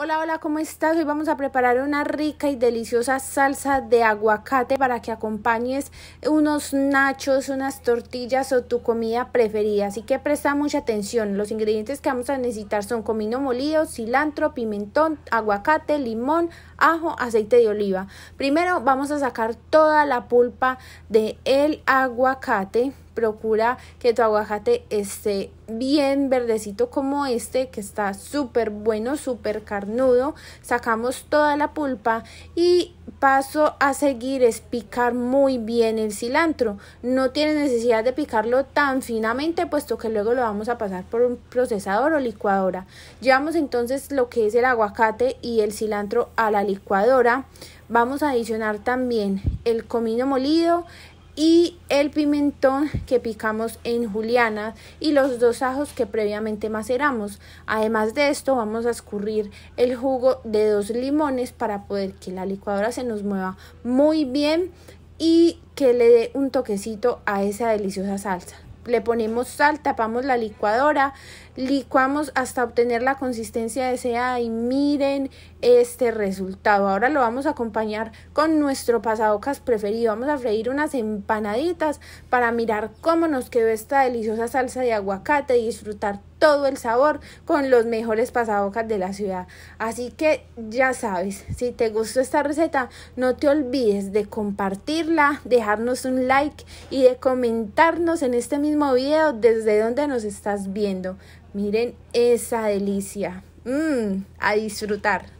Hola, hola, ¿cómo estás? Hoy vamos a preparar una rica y deliciosa salsa de aguacate para que acompañes unos nachos, unas tortillas o tu comida preferida. Así que presta mucha atención. Los ingredientes que vamos a necesitar son comino molido, cilantro, pimentón, aguacate, limón, ajo, aceite de oliva. Primero vamos a sacar toda la pulpa del el aguacate procura que tu aguacate esté bien verdecito como este, que está súper bueno, súper carnudo. Sacamos toda la pulpa y paso a seguir es picar muy bien el cilantro. No tiene necesidad de picarlo tan finamente, puesto que luego lo vamos a pasar por un procesador o licuadora. Llevamos entonces lo que es el aguacate y el cilantro a la licuadora. Vamos a adicionar también el comino molido, y el pimentón que picamos en juliana y los dos ajos que previamente maceramos. Además de esto vamos a escurrir el jugo de dos limones para poder que la licuadora se nos mueva muy bien y que le dé un toquecito a esa deliciosa salsa le ponemos sal, tapamos la licuadora, licuamos hasta obtener la consistencia deseada y miren este resultado. Ahora lo vamos a acompañar con nuestro pasadocas preferido. Vamos a freír unas empanaditas para mirar cómo nos quedó esta deliciosa salsa de aguacate y disfrutar todo el sabor con los mejores pasabocas de la ciudad. Así que ya sabes, si te gustó esta receta, no te olvides de compartirla, dejarnos un like y de comentarnos en este mismo video desde donde nos estás viendo. Miren esa delicia. Mmm, a disfrutar.